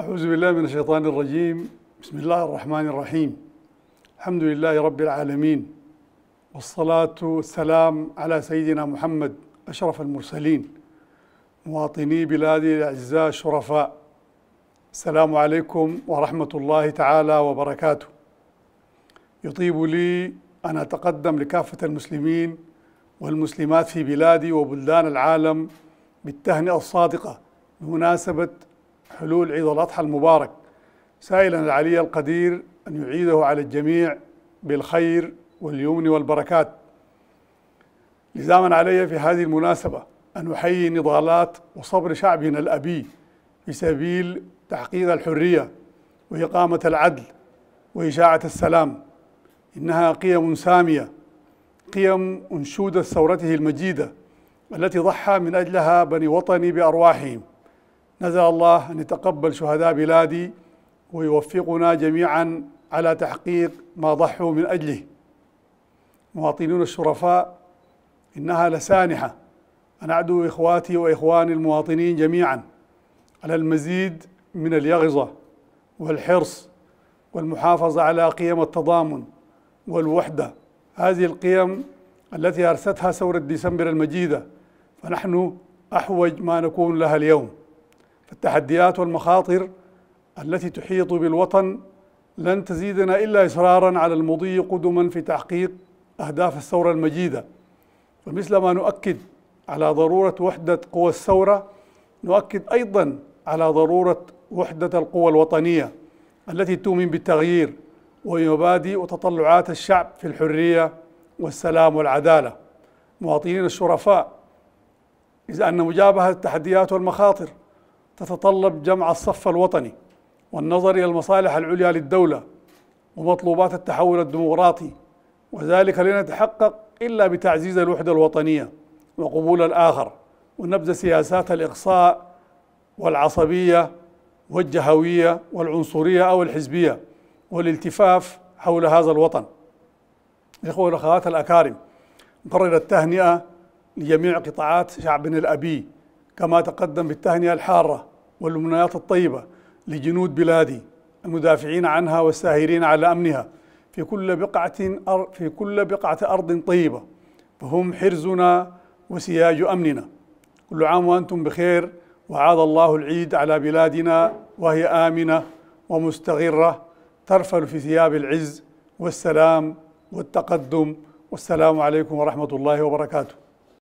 أعوذ بالله من الشيطان الرجيم بسم الله الرحمن الرحيم الحمد لله رب العالمين والصلاة والسلام على سيدنا محمد أشرف المرسلين مواطني بلادي الأعزاء الشرفاء السلام عليكم ورحمة الله تعالى وبركاته يطيب لي أن أتقدم لكافة المسلمين والمسلمات في بلادي وبلدان العالم بالتهنئة الصادقة بمناسبة حلول عيد الأضحى المبارك سائلا العلي القدير أن يعيده على الجميع بالخير واليمن والبركات لزاما علي في هذه المناسبة أن أحيي نضالات وصبر شعبنا الأبي في سبيل تحقيق الحرية وإقامة العدل وإشاعة السلام إنها قيم سامية قيم أنشودة ثورته المجيدة التي ضحى من أجلها بني وطني بأرواحهم نسأل الله أن يتقبل شهداء بلادي ويوفقنا جميعا على تحقيق ما ضحوا من أجله مواطنون الشرفاء إنها لسانحة أن أعدو إخواتي وإخواني المواطنين جميعا على المزيد من اليغظة والحرص والمحافظة على قيم التضامن والوحدة هذه القيم التي أرستها ثورة ديسمبر المجيدة فنحن أحوج ما نكون لها اليوم التحديات والمخاطر التي تحيط بالوطن لن تزيدنا الا اصرارا على المضي قدما في تحقيق اهداف الثوره المجيده ومثلما نؤكد على ضروره وحده قوى الثوره نؤكد ايضا على ضروره وحده القوى الوطنيه التي تؤمن بالتغيير ومبادئ وتطلعات الشعب في الحريه والسلام والعداله مواطنين الشرفاء إذا أن مجابهة التحديات والمخاطر تتطلب جمع الصف الوطني والنظر الى المصالح العليا للدوله ومطلوبات التحول الديمقراطي وذلك لن يتحقق الا بتعزيز الوحده الوطنيه وقبول الاخر ونبذ سياسات الاقصاء والعصبيه والجهويه والعنصريه او الحزبيه والالتفاف حول هذا الوطن. الاخوه والاخوات الاكارم نقرر التهنئه لجميع قطاعات شعبنا الابي كما تقدم بالتهنئه الحاره والأمنيات الطيبة لجنود بلادي المدافعين عنها والساهرين على أمنها في كل بقعة في كل بقعة أرض طيبة فهم حرزنا وسياج أمننا كل عام وأنتم بخير وعاد الله العيد على بلادنا وهي آمنة ومستغرة ترفل في ثياب العز والسلام والتقدم والسلام عليكم ورحمة الله وبركاته